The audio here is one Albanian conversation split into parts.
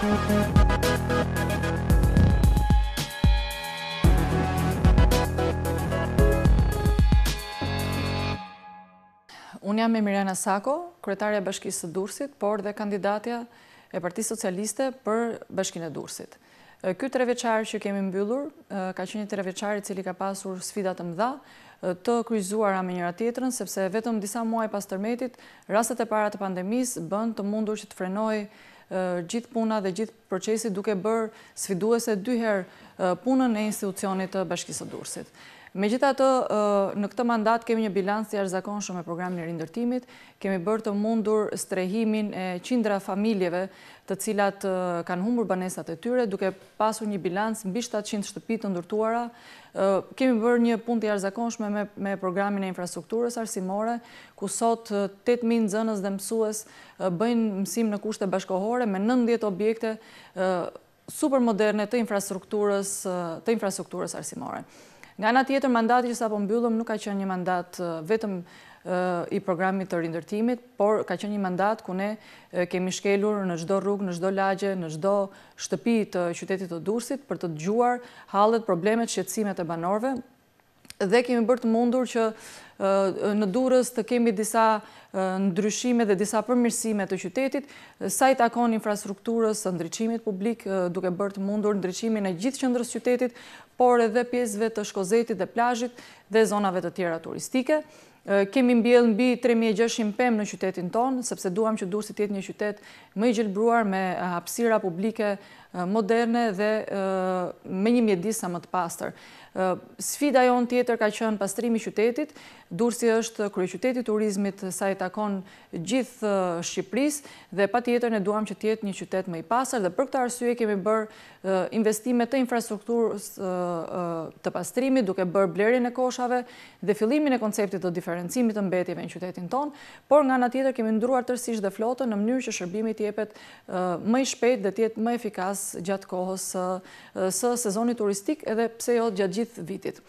Unë jam e Mirjana Sako, kretarë e bashkisë të Dursit, por dhe kandidatja e Parti Socialiste për bashkinë e Dursit. Ky treveqarë që kemi mbyllur, ka që një treveqarë cili ka pasur sfidat të mdha, të kryzuar a me njëra tjetërën, sepse vetëm disa muaj pas tërmetit, rastet e para të pandemis bënd të mundur që të frenojë gjithë puna dhe gjithë procesi duke bërë sfiduese dyherë punën e institucionit të bashkisë dursit. Me gjitha të në këtë mandat kemi një bilancë të jarëzakonshme me programin e rindërtimit, kemi bërë të mundur strehimin e qindra familjeve të cilat kanë humbur banesat e tyre, duke pasur një bilans në bishtat qindë shtëpit të ndërtuara. Kemi bërë një punë të jarëzakonshme me programin e infrastrukturës arsimore, ku sot 8.000 zënës dhe mësues bëjnë mësim në kushte bashkohore me 90 objekte super moderne të infrastrukturës arsimore. Nga nga tjetër, mandati që sa po mbyllëm nuk ka qënë një mandat vetëm i programit të rindërtimit, por ka qënë një mandat ku ne kemi shkelur në gjdo rrugë, në gjdo lagje, në gjdo shtëpi të qytetit të dursit për të gjuar halet problemet, shqetsimet e banorve, dhe kemi bërë të mundur që në durës të kemi disa ndryshime dhe disa përmirësime të qytetit, sa i takon infrastrukturës së ndryqimit publik, duke bërë të mundur ndryqimin e gjithë qëndrës qytetit, por edhe pjesëve të shkozetit dhe plajit dhe zonave të tjera turistike. Kemi mbjell nbi 3600 pëmë në qytetin tonë, sepse duham që durës të jetë një qytet më i gjelbruar me hapsira publike Eh, moderne dhe eh, me një mjedisa më të pastër. Eh, sfida jonë tjetër ka qënë pastrimi qytetit, dursi është kërë qytetit turizmit sa i takon gjithë Shqipëris dhe pa tjetër në duham që tjetë një qytet më i pasër dhe për këta arsye kemi bërë investime të infrastrukturës të pastrimit duke bërë blerin e koshave dhe fillimin e konceptit të diferencimit të mbetjeve në qytetin ton, por nga nga tjetër kemi ndruar tërsisht dhe flotën në mënyrë që shërbimi jepet më i shpejt dhe tjetë më efikas pas gjatë kohës së, së sezonit turistik edhe pse jo gjatë gjithë vitit.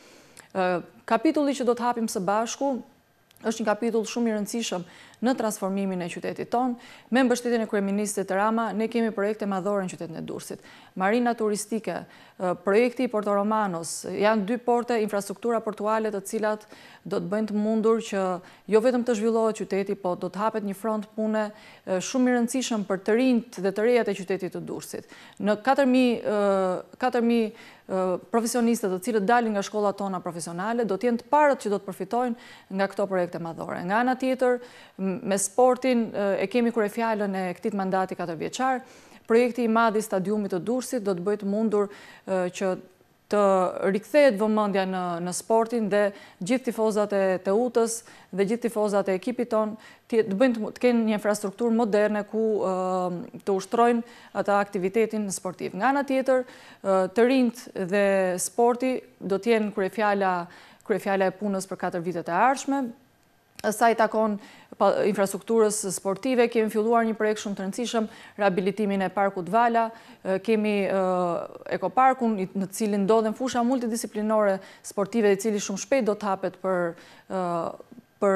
Kapitulli që do të hapim së bashku është një kapitull shumë i rëndësishëm në transformimin e qytetit ton. Me mbështetjen e kryeministit Rama, ne kemi projekte madhore në qytetin e Durrësit. Marina turistike, projekti i Porto Romanos, janë dy porte infrastruktura portuale të cilat do të bëjnë të mundur që jo vetëm të zhvillohet qyteti, po do të hapet një front pune shumë i rëndësishëm për të rinjt dhe të rejat e qytetit të Durrësit. Në 4000 profesionistët të cilët dalin nga shkolla tona profesionale, do tjenë të parët që do të përfitojnë nga këto projekte madhore. Nga nga tjetër, me sportin e kemi kure fjallën e këtit mandati katër vjeqar, projekti i madhi stadiumit të dursit do të bëjt mundur që të rikthejt vëmëndja në sportin dhe gjithë tifozat e të utës dhe gjithë tifozat e ekipit ton të bëjnë të kënë një infrastruktur moderne ku të ushtrojnë ata aktivitetin në sportiv. Nga në tjetër, të rind dhe sporti do tjenë kërë e fjalla e punës për 4 vitet e arshme, sa i takon infrastrukturës sportive, kemi filluar një projekt shumë të rëndësishëm, rehabilitimin e parkut Vala, kemi ekoparkun në cilin do dhe në fusha multidisciplinore sportive dhe cili shumë shpejt do të hapet për për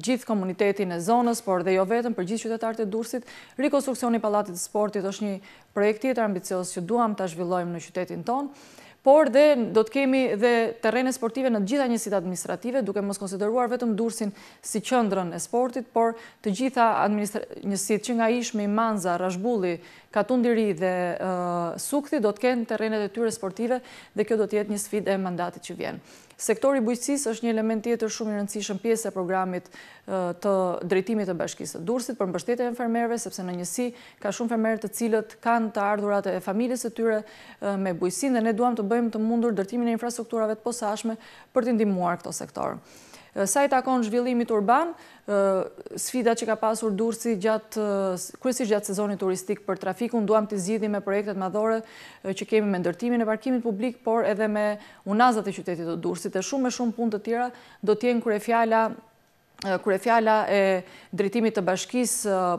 gjithë komunitetin e zonës, por dhe jo vetëm për gjithë qytetarët e dursit. Rekonstruksioni Palatit Sportit është një projekt tjetër ambicios që duham të zhvillojmë në qytetin tonë por dhe do të kemi dhe terrene sportive në gjitha njësit administrative, duke mos konsideruar vetëm dursin si qëndrën e sportit, por të gjitha njësit që nga ishme i manza, rashbulli, katundiri dhe uh, sukti, do të kenë terrene të tyre sportive dhe kjo do të jetë një sfit e mandatit që vjenë. Sektori bujësis është një element tjetër shumë i rëndësishëm pjesë e programit të drejtimit të bashkisë. Dursit për mbështetje e enfermerve, sepse në njësi ka shumë enfermerve të cilët kanë të ardhurat e familjes e tyre me bujqësin dhe ne duham të bëjmë të mundur dërtimin e infrastrukturave të posashme për të ndimuar këto sektorë. Sa i takon zhvillimit urban, sfida që ka pasur durësi gjatë, kërësisht gjatë sezonit turistik për trafikun, duham të zhidhi me projektet madhore që kemi me ndërtimin e parkimit publik, por edhe me unazat e qytetit të durësit, e shumë e shumë pun të tjera do tjenë kërë e fjala kure fjala e drejtimit të bashkis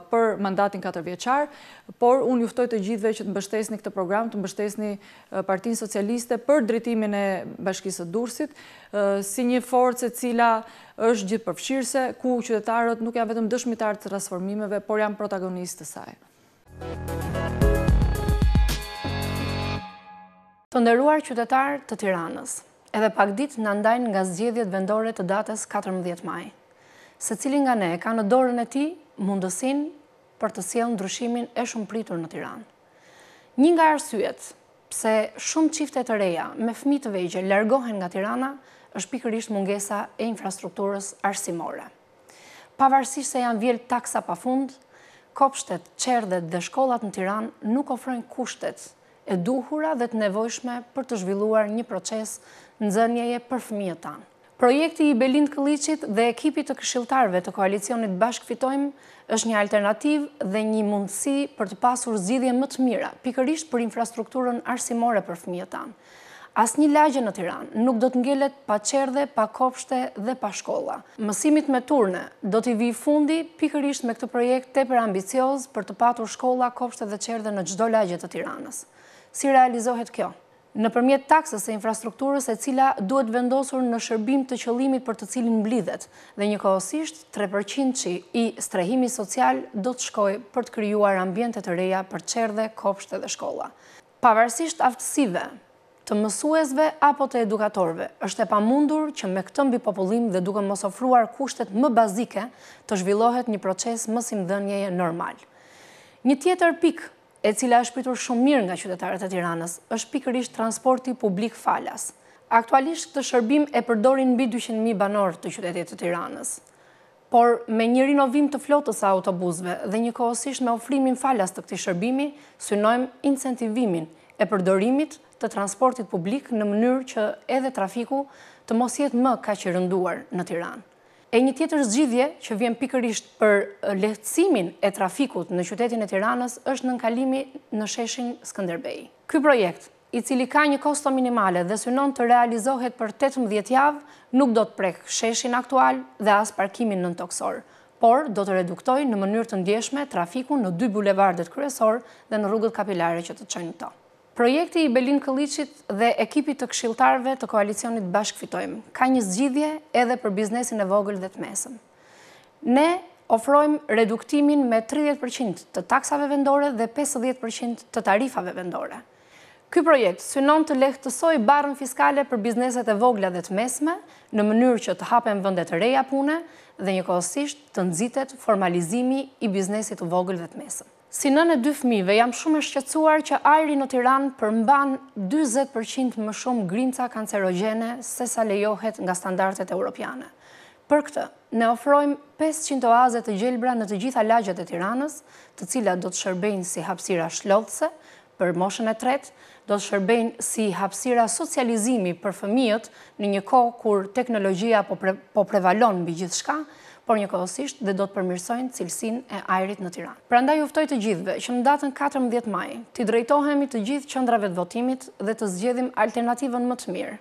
për mandatin 4 vjeqar, por unë juftoj të gjithve që të mbështesni këtë program, të mbështesni partin socialiste për drejtimin e bashkisë të dursit, si një forcë se cila është gjithë përfshirëse, ku qytetarët nuk janë vetëm dëshmitarët të transformimeve, por janë protagonistë të saj. Të ndëruar qytetarë të tiranës, edhe pak dit në ndajnë nga zgjedhjet vendore të datës 14 maj se cilin nga ne ka në dorën e ti mundësin për të sjellë ndryshimin e shumë pritur në Tiran. Një nga arsyet, pse shumë qiftet të reja me fmi të vejgje lërgohen nga Tirana, është pikërisht mungesa e infrastrukturës arsimore. Pavarësisht se janë vjellë taksa pa fund, kopshtet, qerdet dhe shkollat në Tiran nuk ofrojnë kushtet e duhura dhe të nevojshme për të zhvilluar një proces në zënjeje për fmi e tanë. Projekti i Belind Këllicit dhe ekipit të këshiltarve të koalicionit bashkë fitojmë është një alternativ dhe një mundësi për të pasur zidhje më të mira, pikërisht për infrastrukturën arsimore për fëmijët tanë. As një lagje në Tiran nuk do të ngellet pa qerdhe, pa kopshte dhe pa shkolla. Mësimit me turne do t'i vi fundi pikërisht me këtë projekt të për ambicioz për të patur shkolla, kopshte dhe qerdhe në gjdo lagje të Tiranës. Si realizohet kjo? në përmjet taksës e infrastrukturës e cila duhet vendosur në shërbim të qëlimit për të cilin mblidhet dhe një kohësisht 3% që i strehimi social do të shkoj për të kryuar ambjente të reja për qerdhe, kopshte dhe shkolla. Pavarësisht aftësive të mësuesve apo të edukatorve, është e pa mundur që me këtë mbi popullim dhe duke mos ofruar kushtet më bazike të zhvillohet një proces mësim dhenjeje normal. Një tjetër pikë e cila është pritur shumë mirë nga qytetarët e tiranës, është pikërisht transporti publik falas. Aktualisht këtë shërbim e përdorin mbi 200.000 banor të qytetit të tiranës. Por me një rinovim të flotës a autobuzve dhe një kohësisht me ofrimin falas të këti shërbimi, synojmë incentivimin e përdorimit të transportit publik në mënyrë që edhe trafiku të mos jetë më ka që rënduar në tiranë. E një tjetër zgjidhje që vjen pikërisht për lehtësimin e trafikut në qytetin e Tiranës është në nënkalimi në sheshin Skënderbej. Ky projekt, i cili ka një kosto minimale dhe synon të realizohet për 18 javë, nuk do të prekë sheshin aktual dhe asë parkimin në nëntoksor, por do të reduktoj në mënyrë të ndjeshme trafikun në dy bulevardet kryesor dhe në rrugët kapilare që të qënjë të. Projekti i Belin Këllicit dhe ekipit të kshiltarve të koalicionit bashkëfitojmë ka një zgjidhje edhe për biznesin e vogël dhe të mesëm. Ne ofrojmë reduktimin me 30% të taksave vendore dhe 50% të tarifave vendore. Ky projekt synon të lehtësoj barën fiskale për bizneset e vogla dhe të mesme në mënyrë që të hapen vëndet reja pune dhe një kohësisht të nëzitet formalizimi i biznesit të vogl dhe të mesëm. Si nënë e dy fmive, jam shumë e shqetsuar që ajri në Tiran përmban 20% më shumë grinta kancerogene se sa lejohet nga standartet europiane. Për këtë, ne ofrojmë 500 oazet të gjelbra në të gjitha lagjet e Tiranës, të cilat do të shërbejnë si hapsira shlodhse, për moshën e tret, do të shërbejnë si hapsira socializimi për fëmijët në një ko kur teknologjia po, po prevalon bëjgjith shka, por një kohësisht dhe do të përmirsojnë cilësin e ajrit në Tiran. Pra nda juftoj të gjithve që në datën 14 maj të drejtohemi të gjithë qëndrave të votimit dhe të zgjedhim alternativën më të mirë,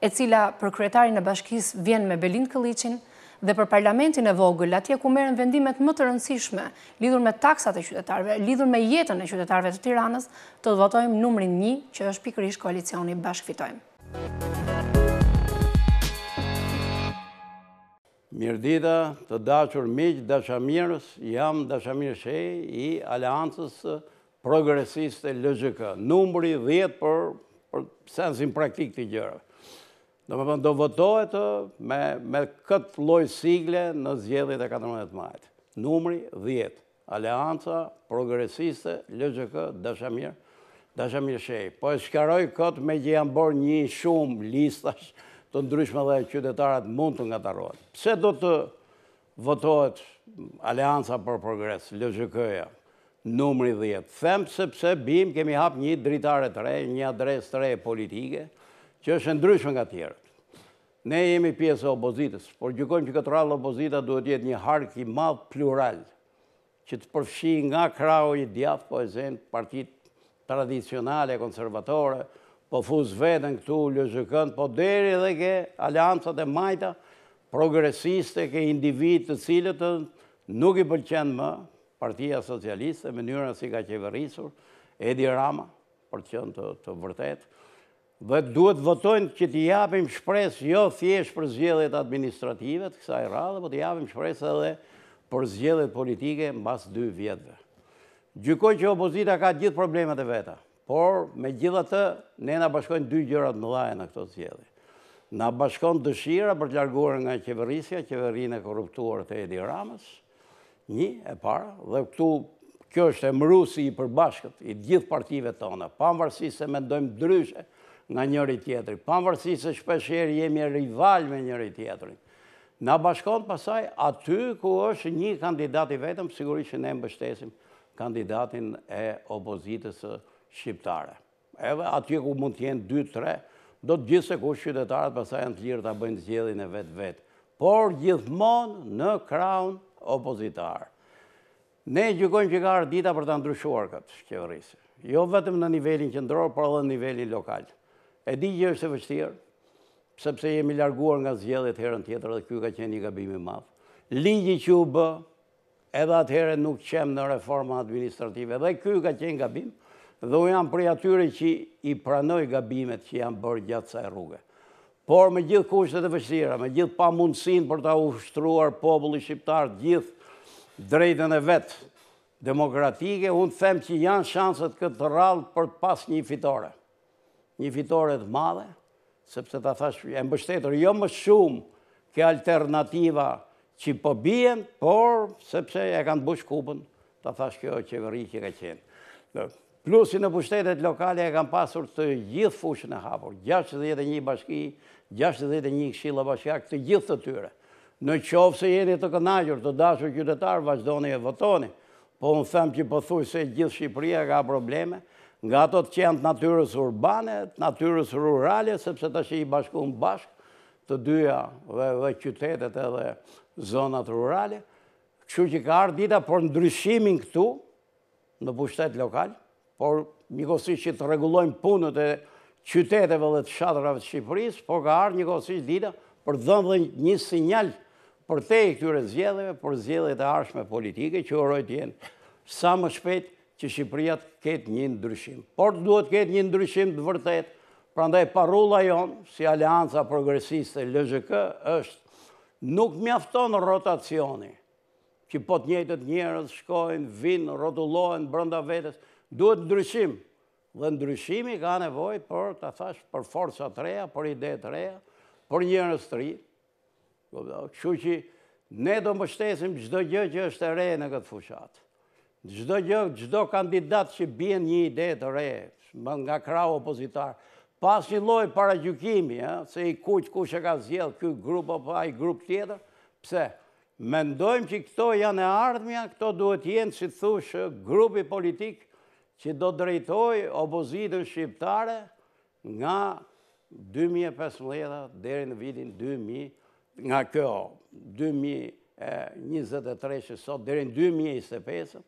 e cila për kretarin e bashkis vjen me Belin Këllicin dhe për parlamentin e vogël atje ku merën vendimet më të rëndësishme lidur me taksat e qytetarve, lidur me jetën e qytetarve të Tiranës, të votojmë numrin një që është pikërish koalicioni bashkëfitojmë. Thank dita, të dashur miqë dashamirës, jam dashamirë shej i Aleancës Progresiste LGK. Numëri 10 për, për sensin praktik të gjërë. Do më do votohet me, me këtë loj sigle në zjedhjet e 14 majtë. Numëri 10, Aleanca Progresiste LGK dashamirë. Dashamirë shej. Po e shkaroj këtë me gjë jam borë një shumë listash të ndryshme dhe qytetarët mund të nga tarot. Pse do të votohet Alianza për Progres, lëgjëkëja, ja numri 10? Them sepse bim kemi hap një dritare të rej, një adres të rej politike, që është ndryshme nga tjerët. Ne jemi pjesë e opozitës, por gjykojmë që këtë rallë opozita duhet jetë një harki i madhë plural, që të përfshi nga krau i djathë, po e zendë partit tradicionale, konservatore, po fuz vetën këtu lëzëkën, po deri dhe ke aliancët e majta progresiste, ke individ të cilët nuk i pëlqenë më partia socialiste, mënyrën si ka qeverisur, Edi Rama, për qënë të, vërtet, dhe duhet votojnë që t'i japim shpres jo thjesht për zgjellet administrativet, kësa e radhe, për po t'i japim shpres edhe për zgjellet politike në basë dy vjetëve. Gjykoj që opozita ka gjithë problemet e veta. Por, me gjitha të, ne në bashkojnë dy gjërat në dhaja në këto të zjedhe. Në bashkojnë dëshira për të larguar nga qeverisja, qeverin e korruptuar të Edi Ramës, një e para, dhe këtu kjo është e mërusi i përbashkët, i gjithë partive tona, panëvërsi se me ndojmë dryshe nga njëri tjetëri, panëvërsi se shpesherë jemi rival me njëri tjetëri. Në bashkojnë pasaj aty ku është një kandidati vetëm, sigurisht që ne mbështesim kandidatin e opozitës shqiptare. Edhe atje ku mund t'jenë 2-3, do t'gjithse ku qytetarët përsa janë të lirë t'a bëjnë zjedhin e vetë-vetë. Por gjithmonë në kraun opozitarë. Ne gjykojmë që ka ardita për të ndryshuar këtë shqeverisë. Jo vetëm në nivelin qëndror, por edhe në nivelin lokal. E di që është e vështirë, sepse jemi larguar nga zgjellit herën tjetër dhe kjo ka qenë një gabimi madhë. Ligi që u bë, edhe atëhere nuk qemë në reforma administrative dhe kjo ka qenë gabimi dhe u janë prej atyre që i pranoj gabimet që janë bërë gjatë saj rrugë. Por me gjithë kushtet e vështira, me gjithë pa mundësin për ta ushtruar populli shqiptar gjithë drejtën e vetë demokratike, unë them që janë shanset këtë rralë për të pas një fitore. Një fitore të madhe, sepse ta thash, e mbështetër, jo më shumë kë alternativa që po bjen, por sepse e kanë bush kupën, ta thash kjo qeveri që ka qenë. Plus në pushtetet lokale e kam pasur të gjithë fushën e hapur, 61 bashki, 61 kshila bashkak të gjithë të tyre. Në qovë se jeni të kënajur, të dashur qytetarë, vazhdoni e votoni, po unë them që pëthuj po se gjithë Shqipëria ka probleme, nga ato të qenë të natyrës urbane, të natyrës rurale, sepse të shi i bashku në bashkë, të dyja dhe, dhe qytetet edhe zonat rurale, që që ka ardhita për ndryshimin këtu, në pushtet lokalë, por një që të regulojmë punët e qyteteve dhe të shatërave të Shqipëris, por ka arë një kosisht dita për dhe një sinjal për te i këtyre zjedheve, për zjedhet e arshme politike që orojt jenë sa më shpet që Shqipëria të ketë një ndryshim. Por duhet ketë një ndryshim të vërtet, pra ndaj parulla jonë, si alianca progresiste LGK, është nuk mjafton rotacioni, që pot njëtët njërës shkojnë, vinë, rotullojnë, brënda vetës, Duhet ndryshim, dhe ndryshimi ka nevoj për të thash për forësa të reja, për ide të reja, për njërës të ri. që që ne do më shtesim gjdo gjë që është e rejë në këtë fushat. Gjdo gjë, gjdo kandidat që bjen një ide të rejë, nga krau opozitarë, pas një lojë para gjukimi, se i kuqë ku që ka zjedhë kjo grupë apo a i grupë tjetër, pse? Mendojmë që këto janë e ardhëmja, këto duhet jenë, si të thushë, grupi politikë që do drejtoj opozitën shqiptare nga 2015 dheri në vitin 2000, nga kjo 2023 që sot dheri në 2025,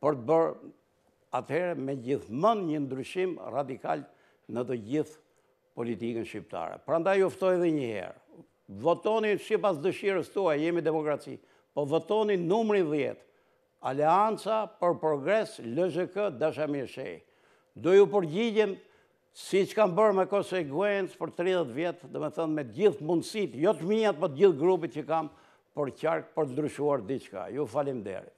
për të bërë atëherë me gjithmonë një ndryshim radikal në të gjithë politikën shqiptare. Pra nda juftoj dhe njëherë, votoni Shqipas dëshirës tua, jemi demokraci, po votoni numri 10, Aleanca për progres, LZK, Dashamirshej. Do ju përgjigjem, si që kam bërë me konsekuens për 30 vjetë, dhe me thënë me gjithë mundësit, jo të minjat, për po gjithë grupit që kam për qarkë, për të ndryshuar diqka. Ju falim derit.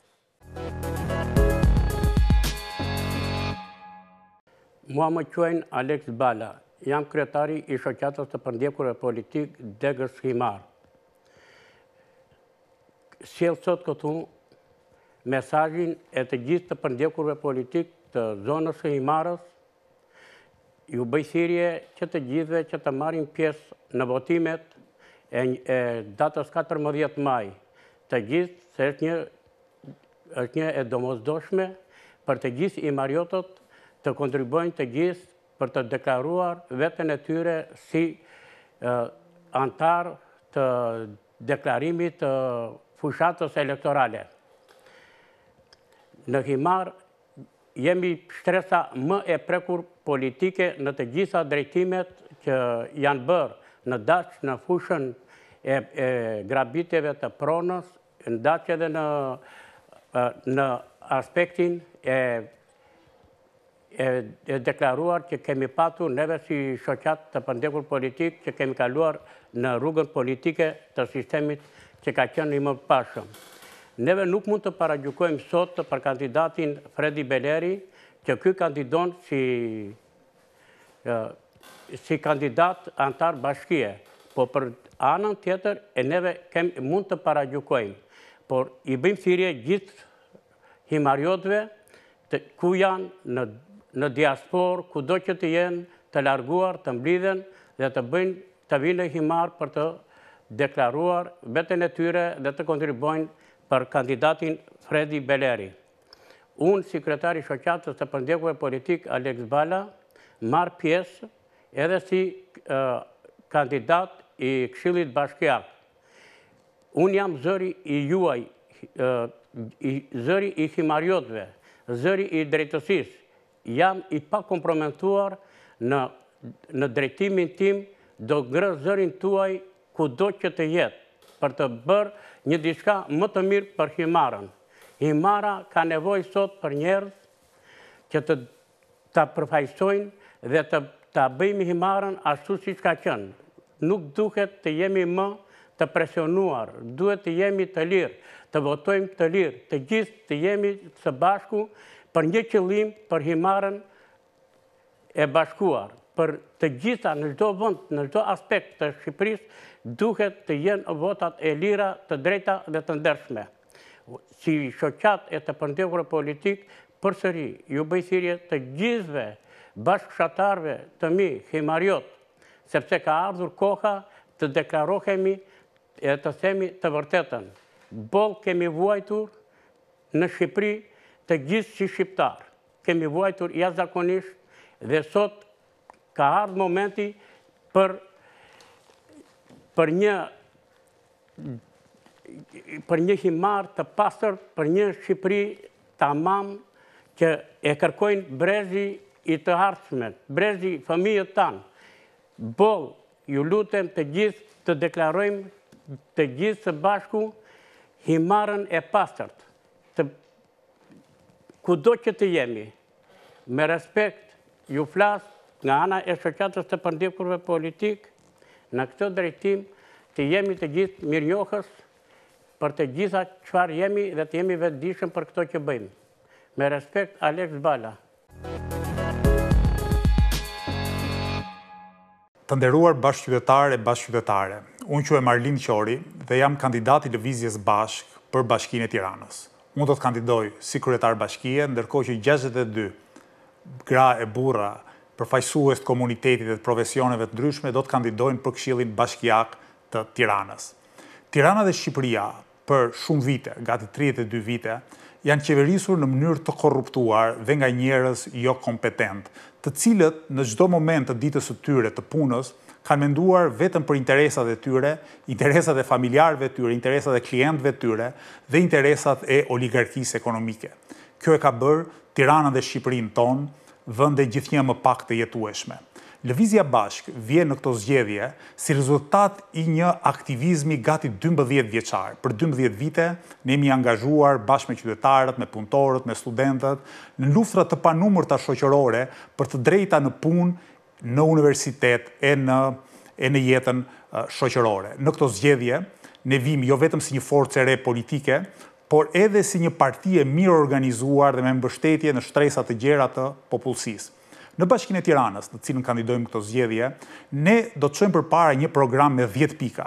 Mua më quenë Alex Bala, jam kretari i shoqatës të përndjekur e politikë Degër Himarë. Sjellë sot këtu mesajin e të gjithë të përndjekurve politik të zonës e imarës, ju bëjësirje që të gjithëve që të marim pjesë në votimet e datës 14 maj, të gjithë se është një e domozdoshme për të gjithë imariotët të kontribojnë të gjithë për të deklaruar vetën e tyre si antar të deklarimit të fushatës elektorale në Himar, jemi shtresa më e prekur politike në të gjitha drejtimet që janë bërë në daqë në fushën e grabiteve të pronës, në daqë edhe në aspektin e e deklaruar që kemi patu neve si shoqat të pëndekur politik që kemi kaluar në rrugën politike të sistemit që ka qenë një më pashëm neve nuk mund të paragjukojmë sot për kandidatin Fredi Beleri, që këj kandidon si kandidat antar bashkije, po për anën tjetër e neve mund të paragjukojmë. Por i bëjmë thirje gjithë himariotve, ku janë në diaspor, ku do që të jenë të larguar, të mblidhen dhe të bëjnë të vinë himar për të deklaruar vetën e tyre dhe të kontribojnë për kandidatin Fredi Beleri. Unë, sekretari shoqatës të përndekove politikë Alex Bala, marë pjesë edhe si kandidat i kshilit bashkjak. Unë jam zëri i juaj, zëri i himariotve, zëri i drejtësis, jam i pa komprometuar në drejtimin tim do grë zërin tuaj ku do që të jetë për të bërë një diçka më të mirë për himarën. Himara ka nevoj sot për njerës që të të përfajsojnë dhe të të bëjmë himarën ashtu si që ka qënë. Nuk duhet të jemi më të presionuar, duhet të jemi të lirë, të votojmë të lirë, të gjithë të jemi së bashku për një qëllim për himarën e bashkuarë për të gjitha në gjdo vënd, në gjdo aspekt të Shqipëris, duhet të jenë votat e lira të drejta dhe të ndershme. Si shoqat e të përndevrë politik, për sëri, ju bëjthirje të gjithve bashkëshatarve të mi, himariot, sepse ka ardhur koha të deklarohemi e të themi të vërtetën. Bol kemi vuajtur në Shqipëri të gjithë që shqiptar. Kemi vuajtur jazakonisht dhe sot ka ardhë momenti për një për një himar të pasër, për një Shqipëri të amam që e kërkojnë brezhi i të brezhi brezi familje tanë. Bol, ju lutem të gjithë të deklarojmë të gjithë së bashku himarën e pasërt. Kudo që të jemi, me respekt, ju flasë nga ana e shëqatës të pëndikurve politikë, në këtë drejtim të jemi të gjithë mirë njohës për të gjitha qëfar jemi dhe të jemi vendishëm për këto që bëjmë. Me respekt, Alex Bala. Të nderuar bashkë qytetare, bashkë qytetare, unë që e Marlin Qori dhe jam kandidati i Lëvizjes bashkë për bashkinë e tiranës. Unë do të kandidoj si kuretar bashkije, ndërko që 62 gra e burra përfajsues të komunitetit dhe të profesioneve të ndryshme do të kandidojnë për këshilin bashkjak të Tiranës. Tirana dhe Shqipëria për shumë vite, gati 32 vite, janë qeverisur në mënyrë të korruptuar dhe nga njerës jo kompetent, të cilët në gjdo moment të ditës të tyre të punës, kanë menduar vetëm për interesat e tyre, interesat e familjarve tyre, interesat e klientve tyre dhe interesat e oligarkisë ekonomike. Kjo e ka bërë Tirana dhe Shqipërinë tonë vënde gjithë një më pak të jetueshme. Lëvizja Bashk vje në këto zgjedhje si rezultat i një aktivizmi gati 12 vjeqarë. Për 12 vite, ne jemi angazhuar bashkë me qytetarët, me punëtorët, me studentët, në luftrat të panumër të shoqërore për të drejta në punë në universitet e në jetën shoqërore. Në këto zgjedhje, ne vim jo vetëm si një forcë e re politike, por edhe si një parti e mirë organizuar dhe me mbështetje në shtresat të gjera të popullësis. Në bashkin e tiranës, në cilën kandidojmë këto zgjedhje, ne do të çojmë për para një program me 10 pika,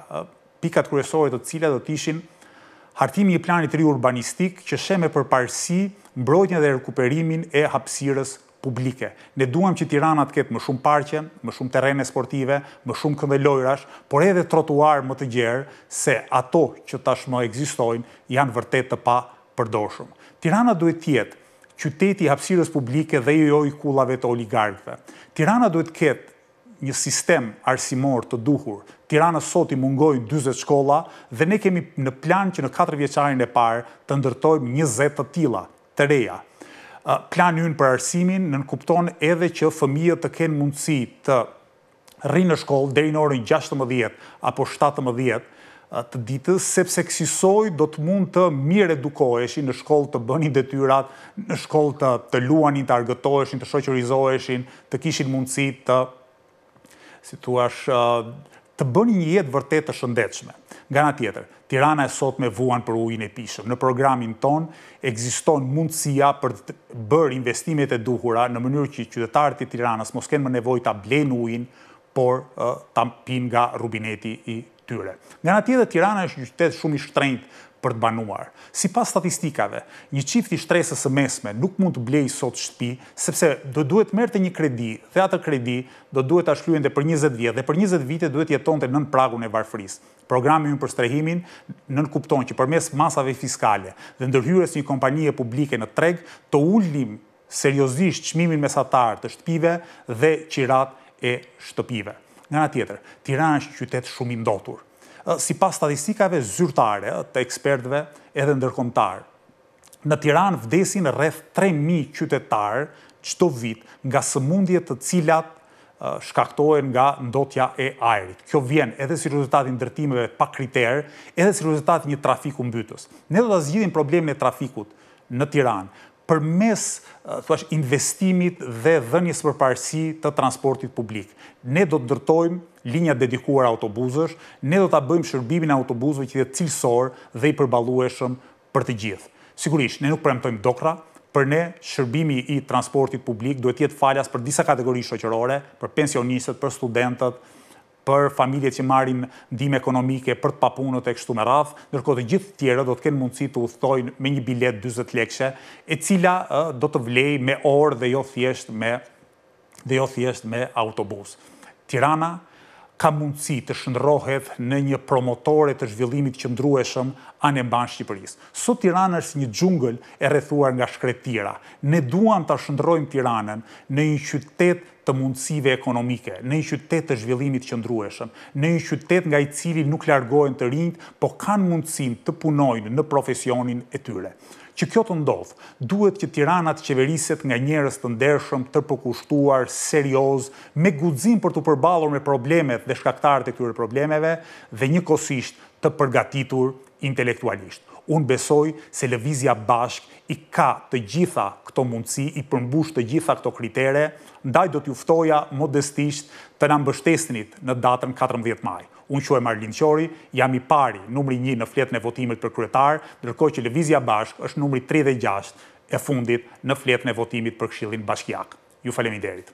pikat kryesore të cilat do të ishin hartimi i planit ri urbanistik që sheme për parësi mbrojtjën dhe rekuperimin e hapsirës publike. Ne duham që Tirana të ketë më shumë parqe, më shumë terene sportive, më shumë këndë lojrash, por edhe trotuar më të gjerë se ato që tashmë egzistojnë janë vërtet të pa përdoshëm. Tirana duhet tjetë qyteti hapsirës publike dhe jo i të oligarkëve. Tirana duhet ketë një sistem arsimor të duhur. Tirana sot i mungojnë 20 shkolla dhe ne kemi në plan që në 4 vjeqarin e parë të ndërtojmë 20 të tila, të reja plan njën për arsimin, në nënkupton edhe që fëmijët të kenë mundësi të rrinë në shkollë dhe i në orën 16 apo 17 të ditës, sepse kësisoj do të mund të mirë edukoheshin në shkollë të bënin dhe tyrat, në shkollë të, luanin, të argëtoheshin, të shoqërizoheshin, të kishin mundësi të, si tu ashtë, të bëni një jetë vërtet të shëndetshme. Nga nga tjetër, Tirana e sot me vuan për ujin e pishëm. Në programin ton, egziston mundësia për të bërë investimet e duhura në mënyrë që qytetarët i Tiranës mos kenë më nevoj të ablen ujin, por të pin nga rubineti i tyre. Nga nga tjetër, Tirana është një qytet shumë i shtrejnë për të banuar. Si pas statistikave, një qift i shtresës së mesme nuk mund të blej sot shtëpi, sepse do duhet merte një kredi, dhe atë kredi do duhet të ashkryende për 20 vjetë, dhe për 20 vite duhet jeton të nën pragun e varfrisë. Programi më për strehimin nën kupton që përmes masave fiskale dhe ndërhyres një kompanije publike në treg, të ullim seriosisht qmimin mesatar të shtëpive dhe qirat e shtëpive. Nga në tjetër, tira është qytet shumë indotur si pas statistikave zyrtare të ekspertve edhe ndërkomtarë. Në Tiran vdesin rreth 3.000 qytetarë qëto vit nga sëmundjet të cilat shkaktohen nga ndotja e aerit. Kjo vjen edhe si rezultatin ndërtimeve pa kriterë, edhe si rezultatin një trafiku mbytës. Ne do të zgjidhim problemin e trafikut në Tiran për mes investimit dhe dhenjës parësi të transportit publik. Ne do të ndërtojmë linjat dedikuar autobuzës, ne do të bëjmë shërbimin autobuzëve që dhe cilësor dhe i përbalueshëm për të gjithë. Sigurisht, ne nuk premtojmë dokra, për ne shërbimi i transportit publik duhet jetë faljas për disa kategori shoqërore, për pensionistët, për studentët, për familjet që marrin ndihmë ekonomike për të papunët e kështu me radh, ndërkohë të gjithë tjerë do të kenë mundësi të uthtojnë me një bilet 40 lekë, e cila do të vlejë me orë dhe jo thjesht me dhe jo thjesht me autobus. Tirana, ka mundësi të shëndrohet në një promotore të zhvillimit që anë e mbanë Shqipëris. Sot Tirana është një gjungël e rrethuar nga shkretira. Ne duam të shëndrojmë Tiranën në një qytet të mundësive ekonomike, në një qytet të zhvillimit që në një qytet nga i cili nuk largohen të rinjt, po kanë mundësin të punojnë në profesionin e tyre që kjo të ndodhë, duhet që tiranat qeveriset nga njerës të ndershëm, të përkushtuar, serios, me guzim për të përbalur me problemet dhe shkaktarët e këtyre problemeve, dhe një kosisht të përgatitur intelektualisht. Unë besoj se Lëvizja Bashk i ka të gjitha këto mundësi, i përmbush të gjitha këto kritere, ndaj do t'juftoja modestisht të në mbështesnit në datën 14 maj. Unë që e Marlin Qori, jam i pari numri një në fletën e votimit për kryetar, nërkoj që Levizia Bashk është numri 36 e fundit në fletën e votimit për këshillin bashkjak. Ju faleminderit.